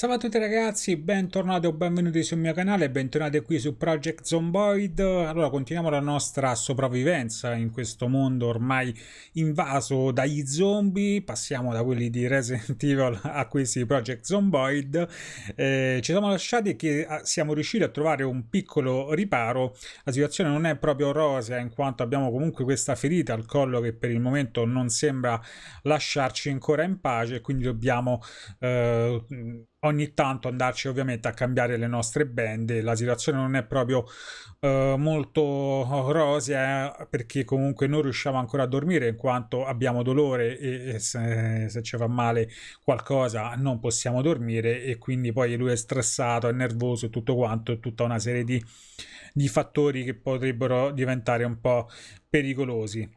Salve a tutti ragazzi, bentornati o benvenuti sul mio canale bentornati qui su Project Zomboid. Allora, continuiamo la nostra sopravvivenza in questo mondo ormai invaso dagli zombie. Passiamo da quelli di Resident Evil a questi Project Zomboid. Eh, ci siamo lasciati che ah, siamo riusciti a trovare un piccolo riparo. La situazione non è proprio rosea in quanto abbiamo comunque questa ferita al collo che per il momento non sembra lasciarci ancora in pace, quindi dobbiamo... Eh, ogni tanto andarci ovviamente a cambiare le nostre bende la situazione non è proprio eh, molto rosea eh, perché comunque non riusciamo ancora a dormire in quanto abbiamo dolore e, e se, se, ci fa male qualcosa non possiamo dormire e quindi poi lui è stressato, è nervoso e tutto quanto e tutta una serie di, di fattori che potrebbero diventare un po' pericolosi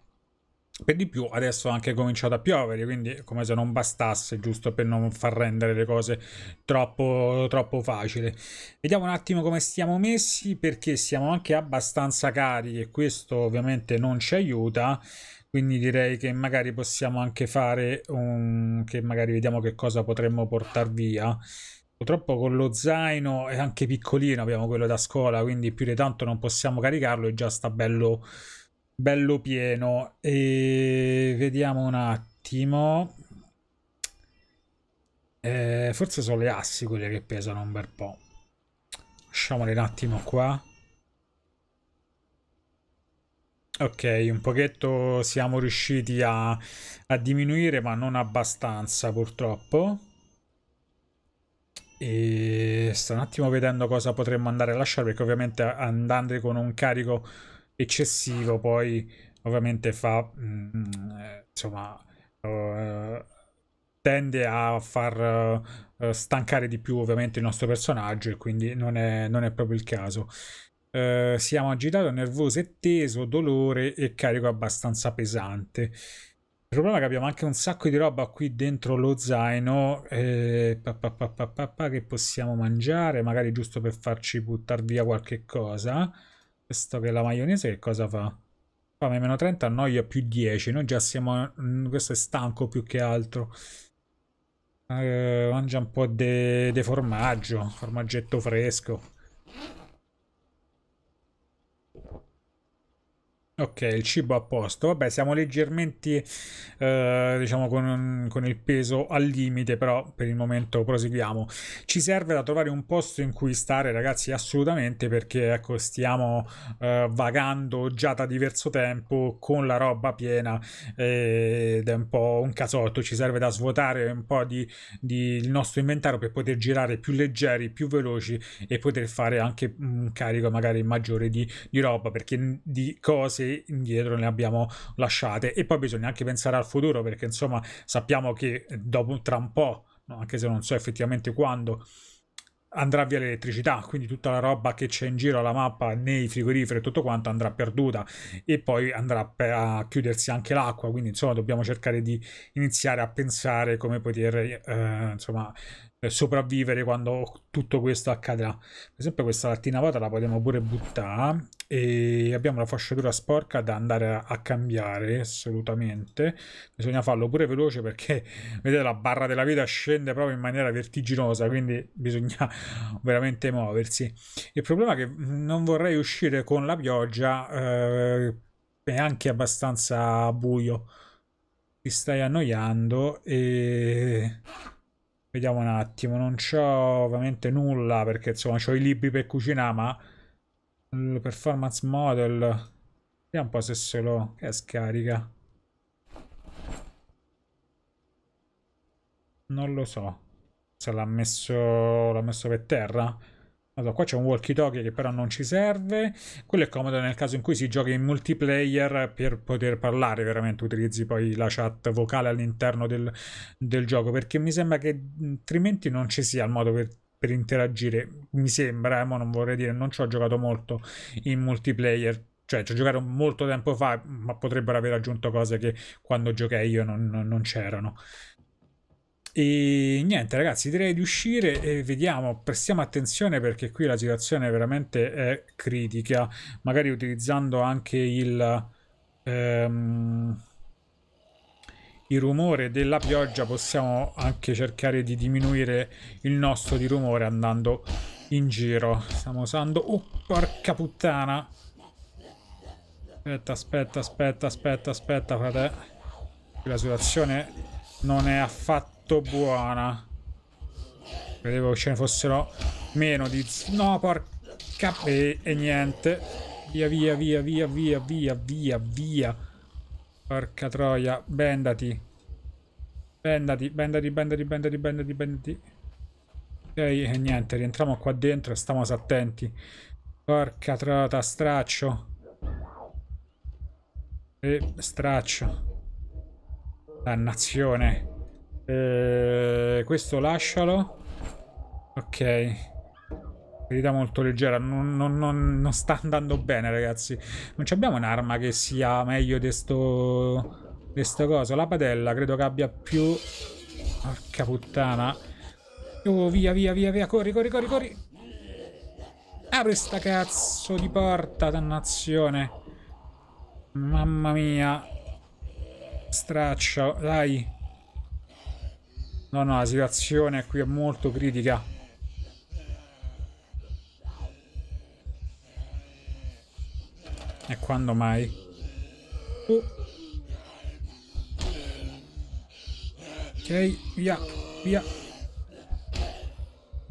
per di più adesso ha anche cominciato a piovere, quindi come se non bastasse, giusto per non far rendere le cose troppo, troppo facile. Vediamo un attimo come stiamo messi, perché siamo anche abbastanza cari e questo ovviamente non ci aiuta. Quindi direi che magari possiamo anche fare un... che magari vediamo che cosa potremmo portare via. Purtroppo con lo zaino è anche piccolino, abbiamo quello da scuola, quindi più di tanto non possiamo caricarlo e già sta bello bello pieno e vediamo un attimo eh, forse sono le assi quelle che pesano un bel po' lasciamole un attimo qua ok un pochetto siamo riusciti a, a diminuire ma non abbastanza purtroppo e sto un attimo vedendo cosa potremmo andare a lasciare perché ovviamente andando con un carico eccessivo poi ovviamente fa, mh, mm, eh, insomma, uh, tende a far uh, stancare di più ovviamente il nostro personaggio e quindi non è, non è proprio il caso. Uh, siamo agitato, nervoso e teso, dolore e carico abbastanza pesante. Il problema è che abbiamo anche un sacco di roba qui dentro lo zaino eh, pa, pa, pa, che possiamo mangiare, magari giusto per farci buttare via qualche cosa. Questo che la maionese che cosa fa? Fa meno 30, annoia più 10. Noi già siamo... Mm, questo è stanco più che altro. Eh, mangia un po' di formaggio, formaggetto fresco. Ok, il cibo a posto. Vabbè, siamo leggermente, eh, diciamo, con, con, il peso al limite, però per il momento proseguiamo. Ci serve da trovare un posto in cui stare, ragazzi, assolutamente, perché ecco, stiamo eh, vagando già da diverso tempo con la roba piena ed è un po' un casotto. Ci serve da svuotare un po' di, di, il nostro inventario per poter girare più leggeri, più veloci e poter fare anche un carico magari maggiore di, di roba, perché di cose passi indietro ne abbiamo lasciate e poi bisogna anche pensare al futuro perché insomma sappiamo che eh, dopo tra un po', anche se non so effettivamente quando, andrà via l'elettricità, quindi tutta la roba che c'è in giro alla mappa nei frigoriferi e tutto quanto andrà perduta e poi andrà a chiudersi anche l'acqua, quindi insomma dobbiamo cercare di iniziare a pensare come poter eh, insomma sopravvivere quando tutto questo accadrà. Per esempio, questa lattinavata la potremmo pure buttare e abbiamo la fasciatura sporca da andare a, a, cambiare assolutamente. Bisogna farlo pure veloce perché vedete la barra della vita scende proprio in maniera vertiginosa, quindi bisogna veramente muoversi. Il problema è che non vorrei uscire con la pioggia, eh, è anche abbastanza buio. Ti stai annoiando e Vediamo un attimo, non c'ho ovviamente nulla perché insomma ho i libri per cucinare, ma il performance model, vediamo un po' se se lo che scarica. Non lo so se l'ha messo, l'ha messo per terra. Allora, qua c'è un walkie-talkie che però non ci serve. Quello è comodo nel caso in cui si giochi in multiplayer per poter parlare veramente. Utilizzi poi la chat vocale all'interno del, del gioco. Perché mi sembra che altrimenti non ci sia il modo per, per interagire. Mi sembra, eh, ma non vorrei dire, non ci ho giocato molto in multiplayer. Cioè, ci ho giocato molto tempo fa, ma potrebbero aver aggiunto cose che quando giocai io non, non c'erano. E niente ragazzi, direi di uscire e vediamo, prestiamo attenzione perché qui la situazione veramente è critica, magari utilizzando anche il, ehm, il rumore della pioggia possiamo anche cercare di diminuire il nostro di rumore andando in giro. Stiamo usando... Oh, porca puttana! Aspetta, aspetta, aspetta, aspetta, aspetta, frate. La situazione non è affatto molto buona. Credevo ce ne fossero meno di... No, porca... E, e niente. Via, via, via, via, via, via, via, via. Porca troia. Bendati. Bendati, bendati, bendati, bendati, bendati, bendati. Ok, e niente, rientriamo qua dentro e stiamo attenti. Porca trota, straccio. E straccio. Dannazione. Eh, questo lascialo. Ok. Verità molto leggera. Non, non, non, non, sta andando bene, ragazzi. Non abbiamo un'arma che sia meglio di sto... Di sto coso. La padella credo che abbia più... Porca puttana. Oh, via, via, via, via. Corri, corri, corri, corri. Apri sta cazzo di porta, dannazione. Mamma mia. Straccio, dai. No, no, la situazione qui è molto critica. E quando mai? Oh. Ok, via, via.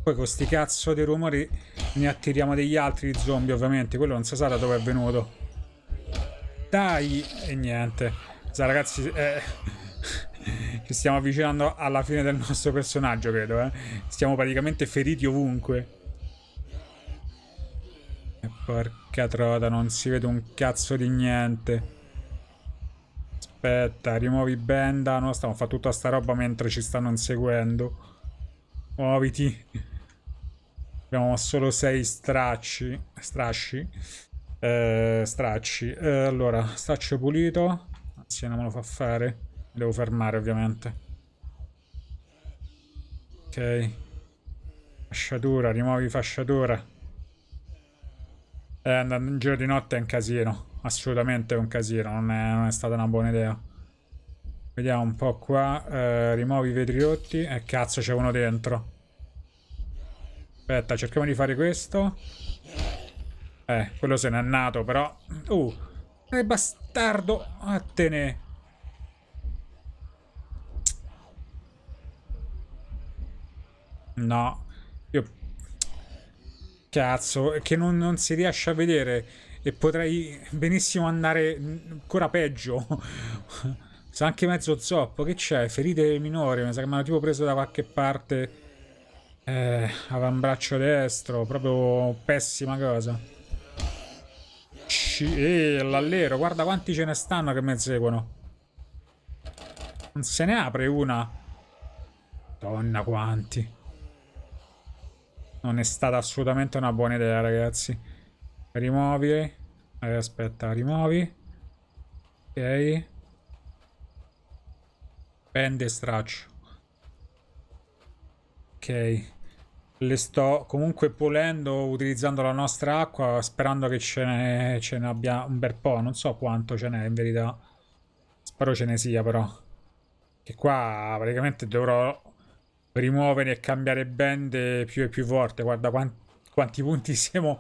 Poi con sti cazzo di rumori ne attiriamo degli altri zombie, ovviamente. Quello non si sa da dove è venuto. Dai! E niente. Sa, ragazzi... Eh ci stiamo avvicinando alla fine del nostro personaggio, credo, eh. Stiamo praticamente feriti ovunque. E porca trota, non si vede un cazzo di niente. Aspetta, rimuovi Benda. No, stiamo a fare tutta sta roba mentre ci stanno inseguendo. Muoviti. Abbiamo solo 6 stracci. Strasci. Eh, stracci. Eh, allora, straccio pulito. Anzi, non me lo fa fare. Devo fermare, ovviamente. Ok. Fasciatura, rimuovi fasciatura. Eh, andando in giro di notte è un casino. Assolutamente è un casino, non è, non è stata una buona idea. Vediamo un po' qua. Eh, rimuovi i vetriotti. E eh, cazzo, c'è uno dentro. Aspetta, cerchiamo di fare questo. Eh, quello se n'è nato, però... Uh, è bastardo! Attene! No, io... Cazzo, che non, non si riesce a vedere e potrei benissimo andare ancora peggio. Sa anche mezzo zoppo, che c'è? Ferite minori, mi sa che mi hanno tipo preso da qualche parte eh, avambraccio destro, proprio pessima cosa. C eh, l'allero, guarda quanti ce ne stanno che mi seguono. Non se ne apre una. Donna quanti. Non è stata assolutamente una buona idea, ragazzi. Rimuovi. Allora, eh, aspetta, rimuovi. Ok. Pende straccio. Ok. Le sto comunque pulendo utilizzando la nostra acqua, sperando che ce ne, ce ne abbia un bel po'. Non so quanto ce n'è in verità. Spero ce ne sia però. Che qua praticamente dovrò rimuovere e cambiare band più e più forte. Guarda quanti, quanti punti siamo.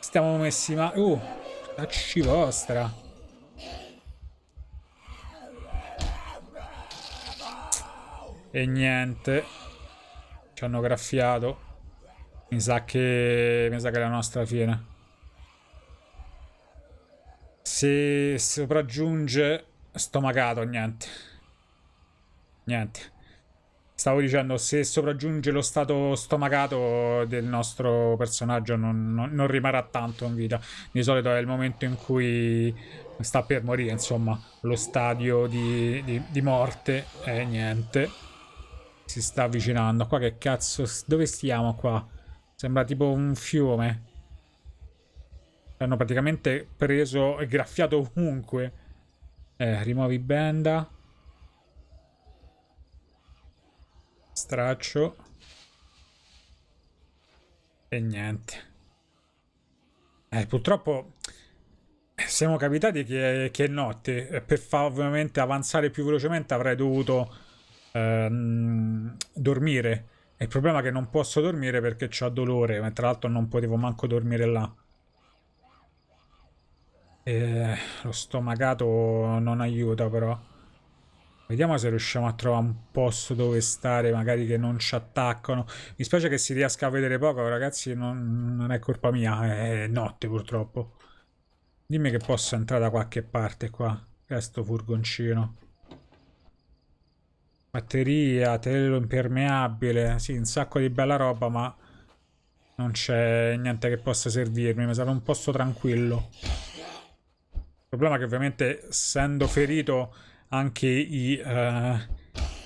Stiamo messi ma. Uh, tacci vostra. E niente. Ci hanno graffiato. Mi sa che. Mi sa che è la nostra fine. Se sopraggiunge. Stomacato, niente. Niente. Stavo dicendo, se sopraggiunge lo stato stomacato del nostro personaggio non, non, non, rimarrà tanto in vita. Di solito è il momento in cui sta per morire, insomma, lo stadio di, di, di morte è niente. Si sta avvicinando. Qua che cazzo... Dove stiamo qua? Sembra tipo un fiume. Hanno praticamente preso e graffiato ovunque. Eh, rimuovi benda. Straccio. E niente. Eh, purtroppo eh, siamo capitati che, che è notte. Eh, per far ovviamente avanzare più velocemente avrei dovuto ehm, dormire. Il problema è che non posso dormire perché ho dolore, ma tra l'altro non potevo manco dormire là. Eh, lo stomacato non aiuta però. Vediamo se riusciamo a trovare un posto dove stare, magari che non ci attaccano. Mi spiace che si riesca a vedere poco, ragazzi, non, non è colpa mia, è notte purtroppo. Dimmi che posso entrare da qualche parte qua, che è furgoncino. Batteria, telo impermeabile, sì, un sacco di bella roba, ma non c'è niente che possa servirmi, mi sarà un posto tranquillo. Il problema è che ovviamente, essendo ferito anche i, uh,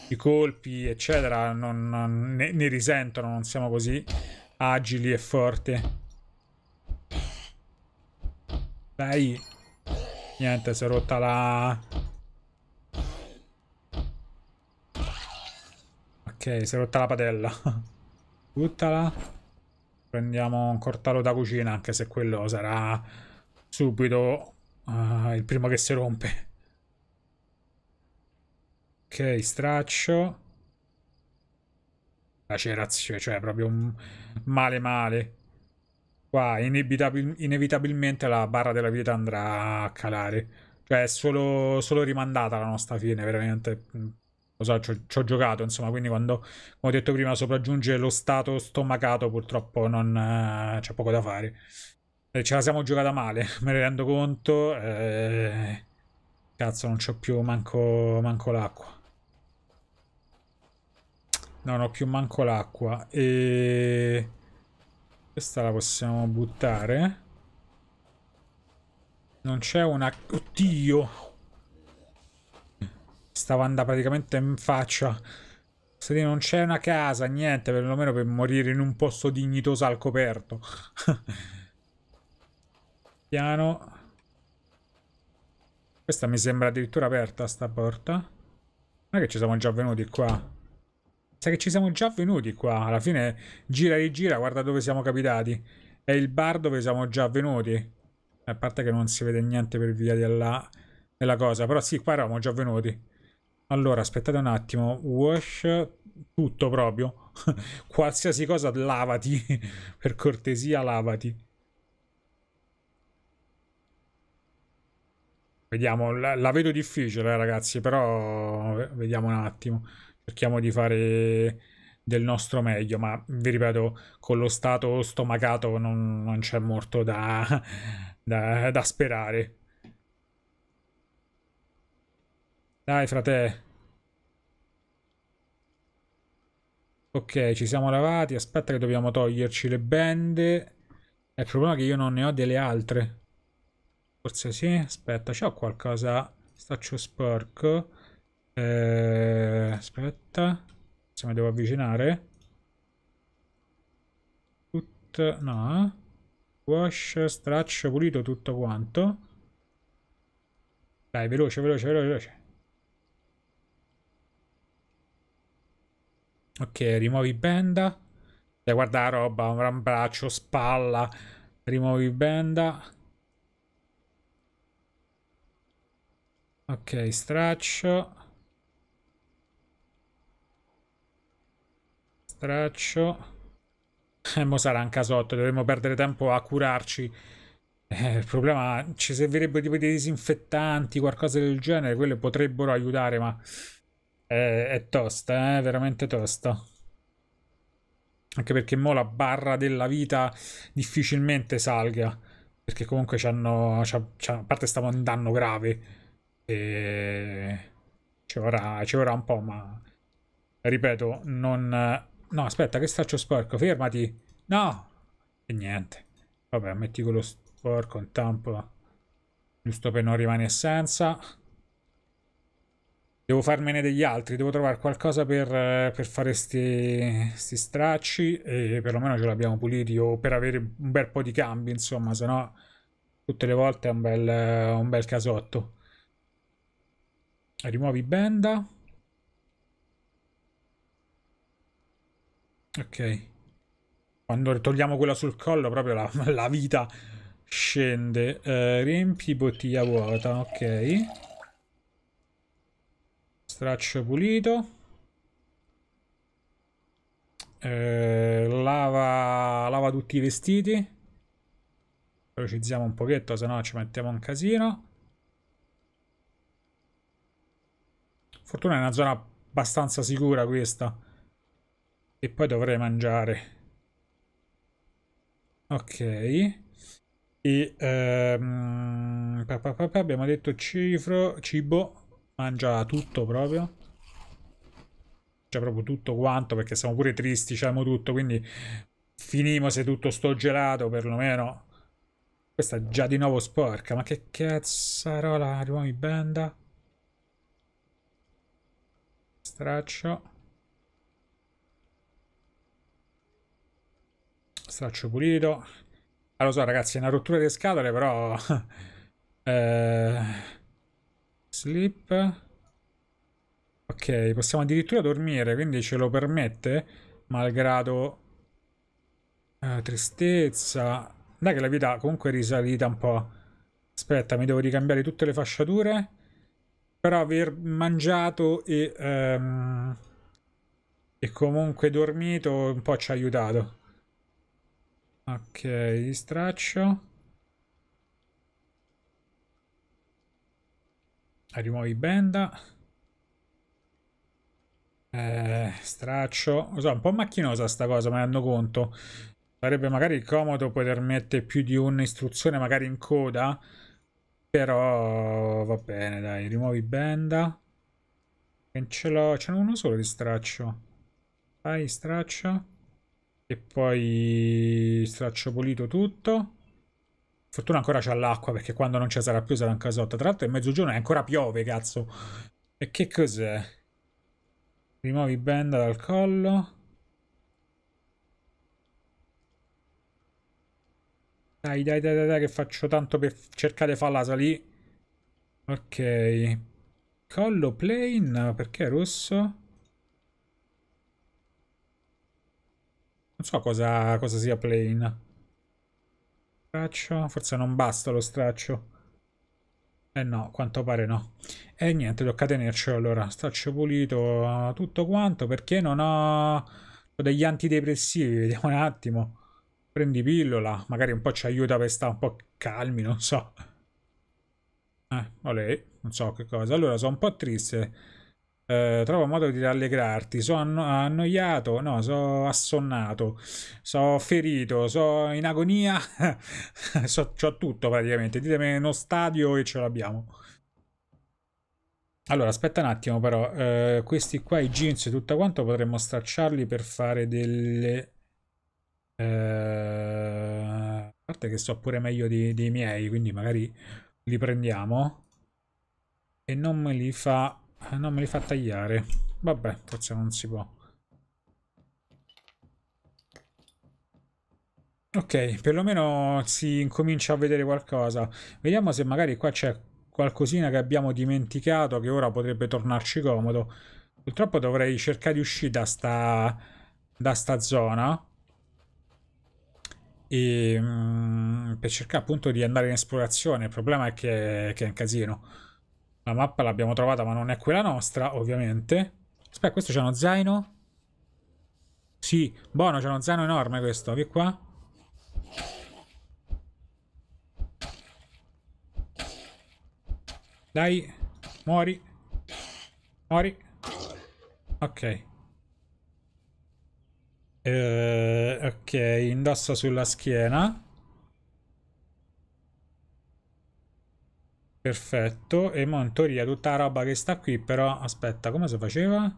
i colpi, eccetera, non, ne, ne risentono, non siamo così agili e forti. Dai. Niente, si è rotta la... Ok, si è rotta la padella. Buttala. Prendiamo un cortalo da cucina, anche se quello sarà subito uh, il primo che si rompe. Ok, straccio. Lacerazione, cioè proprio un male male. Qua inevitabil inevitabilmente la barra della vita andrà a calare. Cioè è solo, solo rimandata la nostra fine, veramente. Mm, lo so, ci ho giocato, insomma, quindi quando, come ho detto prima, sopraggiunge lo stato stomacato, purtroppo non eh, c'è poco da fare. Eh, ce la siamo giocata male, me ne rendo conto. Eh, cazzo, non c'ho più manco, manco l'acqua. Non ho più manco l'acqua. E... Questa la possiamo buttare. Non c'è una... Oddio! Stava andando praticamente in faccia. Se non c'è una casa, niente, perlomeno per morire in un posto dignitoso al coperto. Piano. Questa mi sembra addirittura aperta, sta porta. Non è che ci siamo già venuti qua. Sai che ci siamo già venuti qua, alla fine gira e gira, guarda dove siamo capitati. È il bar dove siamo già venuti. A parte che non si vede niente per via della, della cosa, però sì, qua eravamo già venuti. Allora, aspettate un attimo, wash tutto proprio. Qualsiasi cosa lavati, per cortesia lavati. Vediamo, la, la vedo difficile eh, ragazzi, però eh, vediamo un attimo cerchiamo di fare del nostro meglio, ma vi ripeto, con lo stato stomacato non, non c'è molto da, da, da sperare. Dai, frate. Ok, ci siamo lavati. Aspetta che dobbiamo toglierci le bende. È il problema è che io non ne ho delle altre. Forse sì. Aspetta, c'ho qualcosa. Staccio sporco. Eh, aspetta, se mi devo avvicinare. Tutto, no. Wash, straccio, pulito tutto quanto. Dai, veloce, veloce, veloce, veloce. Ok, rimuovi benda. Dai, guarda la roba, un rambraccio, spalla. Rimuovi benda. Ok, straccio. straccio. E eh, mo sarà un casotto, dovremmo perdere tempo a curarci. Eh, il problema ci servirebbero tipo dei disinfettanti, qualcosa del genere, quelle potrebbero aiutare, ma è, eh, è tosta, è eh? veramente tosta. Anche perché mo la barra della vita difficilmente salga, perché comunque c'hanno, a parte stiamo in danno grave, e ci vorrà, ci vorrà un po', ma ripeto, non No, aspetta, che straccio sporco, fermati. No! E niente. Vabbè, metti quello sporco in tampo. Giusto per non rimanere senza. Devo farmene degli altri, devo trovare qualcosa per, eh, per fare questi stracci e perlomeno ce l'abbiamo puliti o per avere un bel po' di cambi, insomma, Sennò tutte le volte è un bel, un bel casotto. Rimuovi benda. Ok. Quando togliamo quella sul collo, proprio la, la vita scende. Uh, riempi bottiglia vuota, ok. Straccio pulito. Uh, lava, lava tutti i vestiti. Velocizziamo un pochetto, se no ci mettiamo un casino. Fortuna è una zona abbastanza sicura questa. E poi dovrei mangiare. Ok. E ehm, pa, pa, pa, abbiamo detto cifro, cibo, mangia tutto proprio. Cioè proprio tutto quanto perché siamo pure tristi, c'abbiamo tutto, quindi finimo se tutto sto gelato perlomeno. Questa è già di nuovo sporca, ma che cazzarola, arriviamo in benda. Straccio. straccio pulito. Ah, lo so, ragazzi, è una rottura di scatole, però... eh... Sleep. Ok, possiamo addirittura dormire, quindi ce lo permette, malgrado... Eh, tristezza... Dai che la vita comunque è risalita un po'. Aspetta, mi devo ricambiare tutte le fasciature. Però aver mangiato e... Ehm e comunque dormito un po' ci ha aiutato. Ok, distraccio. Rimuovi benda. Eh, straccio. Lo so, un po' macchinosa sta cosa, ma ne hanno conto. Sarebbe magari comodo poter mettere più di un'istruzione magari in coda. Però va bene, dai. Rimuovi benda. E ce l'ho. Ce n'è uno solo di straccio. Vai, straccio. E poi straccio pulito tutto. Fortuna ancora c'è l'acqua perché quando non ci sarà più sarà un casotto. Tra l'altro è mezzogiorno e ancora piove, cazzo. E che cos'è? Rimuovi benda dal collo. Dai, dai, dai, dai, dai, che faccio tanto per cercare di farla salì. Ok. Collo plain, perché è rosso? Non so cosa, cosa sia plain. Straccio? Forse non basta lo straccio. Eh no, quanto pare no. E eh, niente, tocca tenercelo allora. Straccio pulito, tutto quanto, perché non ho... ho degli antidepressivi, vediamo un attimo. Prendi pillola, magari un po' ci aiuta per stare un po' calmi, non so. Eh, olè, non so che cosa. Allora, sono un po' triste eh, trova modo di rallegrarti. Sono annoiato, no, sono assonnato, sono ferito, sono in agonia. so, ho tutto praticamente. Ditemi uno stadio e ce l'abbiamo. Allora, aspetta un attimo però, eh, questi qua, i jeans e tutto quanto, potremmo stracciarli per fare delle... Eh, a parte che so pure meglio dei, dei miei, quindi magari li prendiamo e non me li fa eh, no, me li fa tagliare. Vabbè, forse non si può. Ok, perlomeno si incomincia a vedere qualcosa. Vediamo se magari qua c'è qualcosina che abbiamo dimenticato che ora potrebbe tornarci comodo. Purtroppo dovrei cercare di uscire da sta, da sta zona. E, mm, per cercare appunto di andare in esplorazione. Il problema è che, che è un casino. La mappa l'abbiamo trovata ma non è quella nostra, ovviamente. Aspetta, questo c'è uno zaino? Sì, buono, c'è uno zaino enorme questo, vi qua. Dai, muori. Muori. Ok. Uh, ok, indossa sulla schiena. Perfetto, e mo in teoria tutta la roba che sta qui, però aspetta, come si faceva?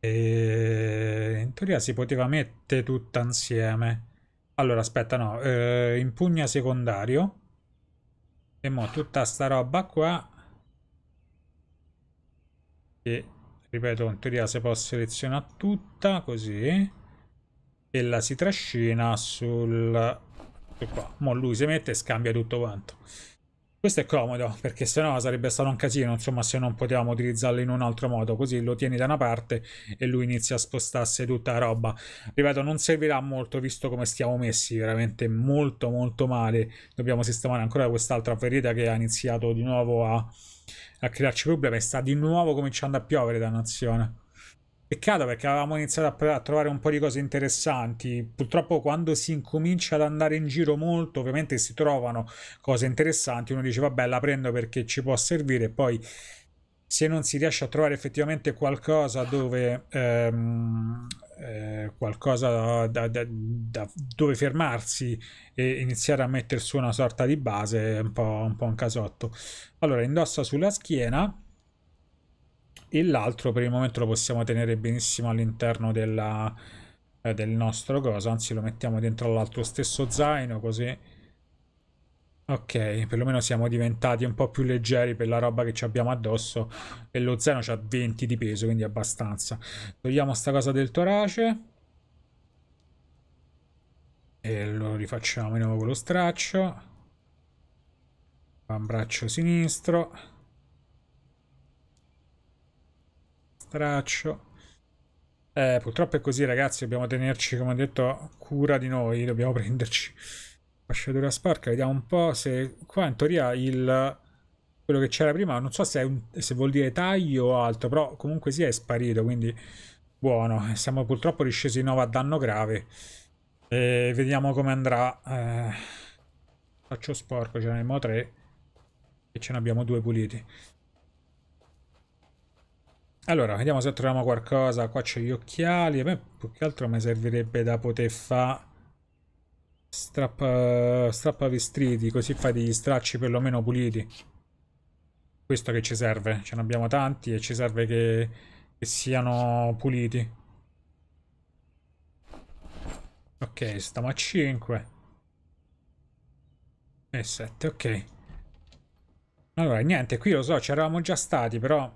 E... In teoria si poteva mettere tutta insieme. Allora, aspetta, no, eh, impugna secondario. E mo tutta sta roba qua, che, ripeto, in teoria si può selezionare tutta, così. E la si trascina sul... Ecco qua. Mo lui si mette e scambia tutto quanto. Questo è comodo, perché sennò sarebbe stato un casino, insomma, se non potevamo utilizzarlo in un altro modo. Così lo tieni da una parte e lui inizia a spostarsi tutta la roba. Ripeto, non servirà molto, visto come stiamo messi, veramente molto molto male. Dobbiamo sistemare ancora quest'altra ferita che ha iniziato di nuovo a, a crearci problemi. Sta di nuovo cominciando a piovere, dannazione. Peccato perché avevamo iniziato a, a, trovare un po' di cose interessanti. Purtroppo quando si incomincia ad andare in giro molto, ovviamente si trovano cose interessanti. Uno dice vabbè la prendo perché ci può servire. Poi se non si riesce a trovare effettivamente qualcosa dove... Ehm, eh, qualcosa da, da, da, dove fermarsi e iniziare a mettere su una sorta di base, è un po', un po' un casotto. Allora indossa sulla schiena e l'altro per il momento lo possiamo tenere benissimo all'interno della, eh, del nostro coso, anzi lo mettiamo dentro l'altro stesso zaino così. Ok, perlomeno siamo diventati un po' più leggeri per la roba che ci abbiamo addosso e lo zaino c'ha 20 di peso, quindi abbastanza. Togliamo sta cosa del torace e lo rifacciamo di nuovo con lo straccio. braccio sinistro Braccio. Eh, purtroppo è così, ragazzi. Dobbiamo tenerci, come ho detto, cura di noi. Dobbiamo prenderci. Fasciatura sporca, vediamo un po' se qua in teoria il quello che c'era prima. Non so se, un, se, vuol dire taglio o altro, però comunque si sì, è sparito. Quindi buono. Siamo purtroppo riscesi di nuovo a danno grave. E vediamo come andrà. Eh, faccio sporco, ce ne abbiamo tre. E ce ne abbiamo due puliti. Allora, vediamo se troviamo qualcosa. Qua c'è gli occhiali. A me più che altro mi servirebbe da poter fare strappa, eh, strappa vestriti, così fai degli stracci perlomeno puliti. Questo che ci serve. Ce ne abbiamo tanti e ci serve che, che siano puliti. Ok, stiamo a 5. E 7, ok. Allora, niente, qui lo so, ci eravamo già stati, però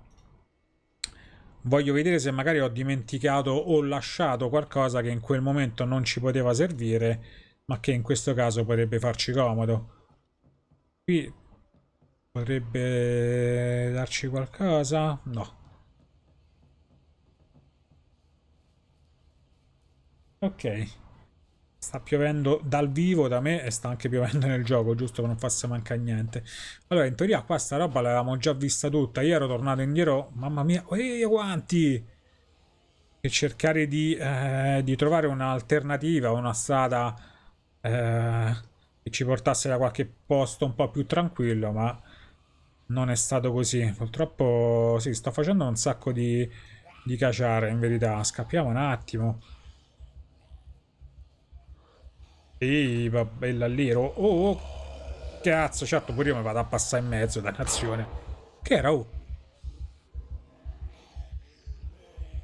voglio vedere se magari ho dimenticato o lasciato qualcosa che in quel momento non ci poteva servire ma che in questo caso potrebbe farci comodo qui potrebbe darci qualcosa no ok Sta piovendo dal vivo da me e sta anche piovendo nel gioco, giusto che non fosse mancare niente. Allora, in teoria qua sta roba l'avevamo già vista tutta. Io ero tornato indietro, mamma mia, ehi quanti! E cercare di, eh, di trovare un'alternativa, una strada eh, che ci portasse da qualche posto un po' più tranquillo, ma non è stato così. Purtroppo sì, sto facendo un sacco di, di caciare, in verità. Scappiamo un attimo. Sì, va bella lì. Oh, oh, cazzo, certo, pure io mi vado a passare in mezzo, dannazione. Che era, oh?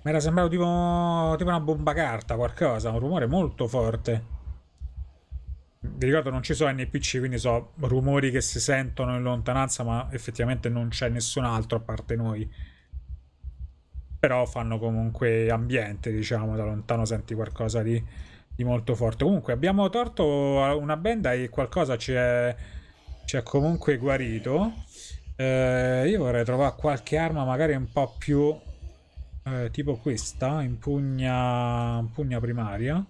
Mi era sembrato tipo, tipo una bomba carta, qualcosa, un rumore molto forte. Vi ricordo non ci sono NPC, quindi so rumori che si sentono in lontananza, ma effettivamente non c'è nessun altro a parte noi. Però fanno comunque ambiente, diciamo, da lontano senti qualcosa di di molto forte. Comunque abbiamo torto una benda e qualcosa ci è, ci è comunque guarito. Eh, io vorrei trovare qualche arma magari un po' più eh, tipo questa, in pugna primaria.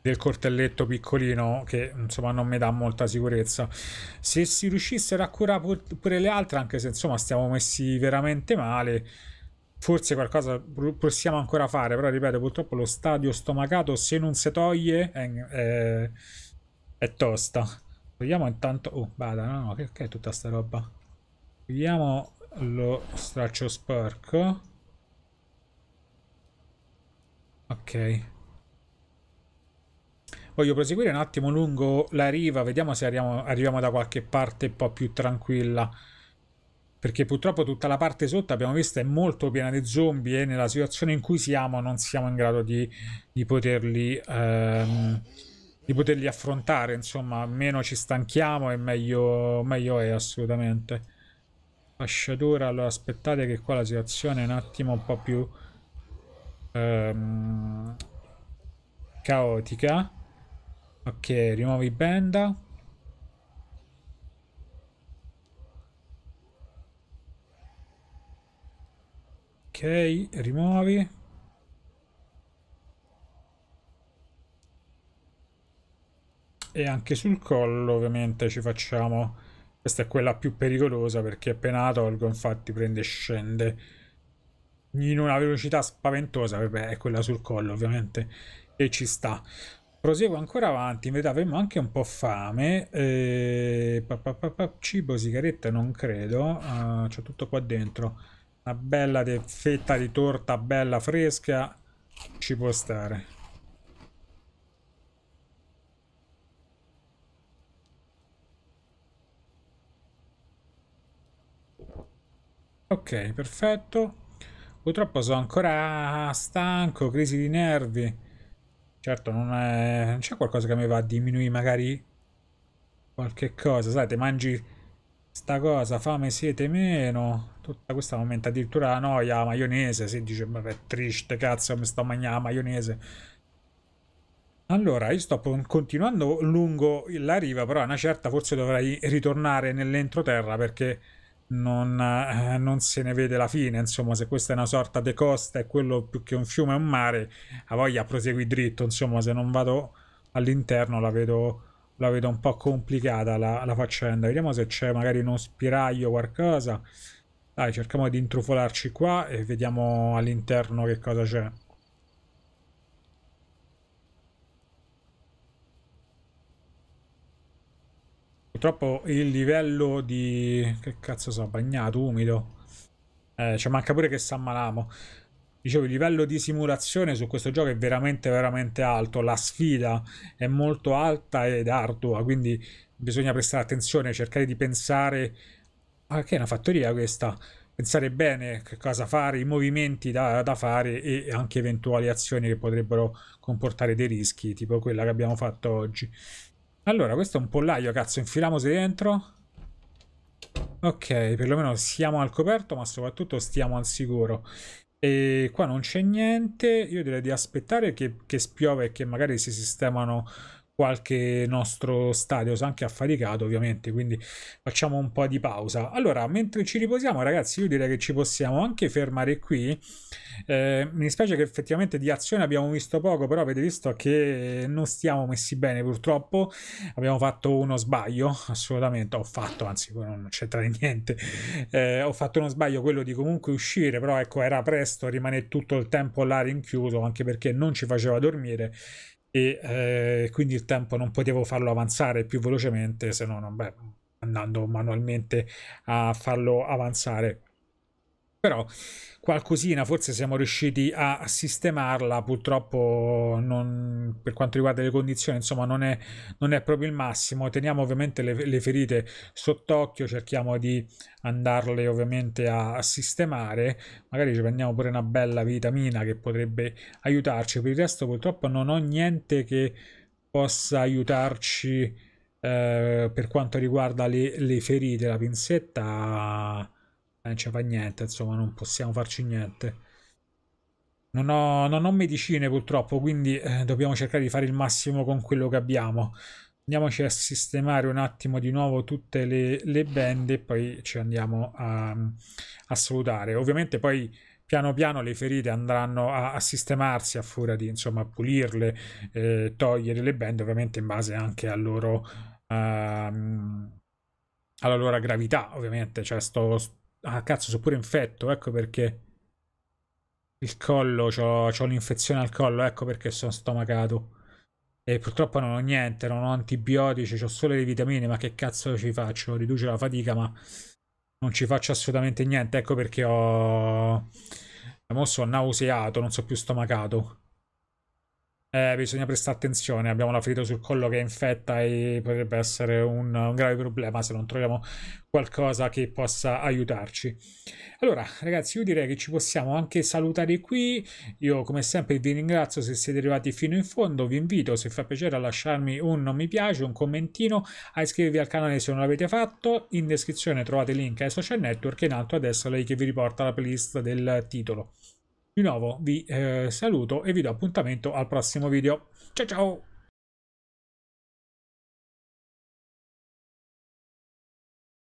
Del cortelletto piccolino che insomma non mi dà molta sicurezza se si riuscissero a curare pure le altre anche se insomma stiamo messi veramente male forse qualcosa possiamo ancora fare, però ripeto, purtroppo lo stadio stomacato se non si toglie è, è, è tosta. Vediamo intanto... Oh, bada, no, no, che, che è tutta sta roba? Vediamo lo straccio sporco. Ok. Voglio proseguire un attimo lungo la riva, vediamo se arriviamo, arriviamo da qualche parte un po' più tranquilla perché purtroppo tutta la parte sotto abbiamo visto è molto piena di zombie e nella situazione in cui siamo non siamo in grado di, di poterli ehm, di poterli affrontare insomma meno ci stanchiamo e meglio, meglio è assolutamente fasciatura allora aspettate che qua la situazione è un attimo un po' più ehm, caotica ok rimuovi benda ok rimuovi e anche sul collo ovviamente ci facciamo questa è quella più pericolosa perché appena la tolgo infatti prende e scende in una velocità spaventosa vabbè è quella sul collo ovviamente e ci sta proseguo ancora avanti in verità avremmo anche un po' fame e... pa, pa, pa, cibo sigarette non credo uh, ah, c'è tutto qua dentro una bella fetta di torta bella fresca ci può stare ok perfetto purtroppo sono ancora stanco crisi di nervi certo non c'è qualcosa che mi va a diminuire magari qualche cosa sai te mangi sta cosa, fame siete meno, tutta questa aumenta addirittura la noia, la maionese, si dice, vabbè, triste, cazzo, mi sto mangiando la maionese. Allora, io sto continuando lungo la riva, però a una certa forse dovrei ritornare nell'entroterra perché non, eh, non, se ne vede la fine, insomma, se questa è una sorta di costa e quello più che un fiume è un mare, a voglia prosegui dritto, insomma, se non vado all'interno la vedo la vedo un po' complicata la, la faccenda. Vediamo se c'è magari uno spiraglio o qualcosa. Dai, cerchiamo di intrufolarci qua e vediamo all'interno che cosa c'è. Purtroppo il livello di... che cazzo so, bagnato, umido. Eh, cioè manca pure che s'ammalamo dicevo il livello di simulazione su questo gioco è veramente veramente alto la sfida è molto alta ed ardua quindi bisogna prestare attenzione cercare di pensare ah, che è una fattoria questa pensare bene che cosa fare, i movimenti da, da, fare e anche eventuali azioni che potrebbero comportare dei rischi, tipo quella che abbiamo fatto oggi. Allora, questo è un pollaio, cazzo, infiliamosi dentro. Ok, perlomeno siamo al coperto, ma soprattutto stiamo al sicuro. E qua non c'è niente, io direi di aspettare che, che spiove e che magari si sistemano qualche nostro stadio anche affaticato ovviamente quindi facciamo un po' di pausa allora mentre ci riposiamo ragazzi io direi che ci possiamo anche fermare qui eh, mi dispiace che effettivamente di azione abbiamo visto poco però avete visto che non stiamo messi bene purtroppo abbiamo fatto uno sbaglio assolutamente ho fatto anzi non c'entra niente eh, ho fatto uno sbaglio quello di comunque uscire però ecco era presto rimane tutto il tempo là rinchiuso anche perché non ci faceva dormire e eh, quindi il tempo non potevo farlo avanzare più velocemente se non beh, andando manualmente a farlo avanzare però qualcosina forse siamo riusciti a sistemarla purtroppo non, per quanto riguarda le condizioni insomma non è, non è proprio il massimo teniamo ovviamente le, le ferite sott'occhio cerchiamo di andarle ovviamente a, a, sistemare magari ci prendiamo pure una bella vitamina che potrebbe aiutarci per il resto purtroppo non ho niente che possa aiutarci eh, per quanto riguarda le, le ferite la pinzetta non eh, ci fa niente, insomma, non possiamo farci niente. Non ho, non ho medicine purtroppo, quindi eh, dobbiamo cercare di fare il massimo con quello che abbiamo. Andiamoci a sistemare un attimo di nuovo tutte le, le bende e poi ci andiamo a, a, salutare. Ovviamente poi piano piano le ferite andranno a, a sistemarsi a furia di insomma pulirle, eh, togliere le bende, ovviamente in base anche al loro... Uh, alla loro gravità, ovviamente, cioè sto, Ah, cazzo, sono pure infetto, ecco perché. Il collo, ho l'infezione al collo, ecco perché sono stomacato. E purtroppo non ho niente, non ho antibiotici, ho solo le vitamine, ma che cazzo ci faccio? Riduce la fatica, ma non ci faccio assolutamente niente, ecco perché ho... Mo sono nauseato, non so più stomacato eh, bisogna prestare attenzione. Abbiamo una ferita sul collo che è infetta e potrebbe essere un, un grave problema se non troviamo qualcosa che possa aiutarci. Allora, ragazzi, io direi che ci possiamo anche salutare qui. Io, come sempre, vi ringrazio se siete arrivati fino in fondo. Vi invito, se fa piacere, a lasciarmi un mi piace, un commentino, a iscrivervi al canale se non l'avete fatto. In descrizione trovate il link ai social network e in alto adesso lei che vi riporta la playlist del titolo. Di nuovo vi eh, saluto e vi do appuntamento al prossimo video. Ciao ciao!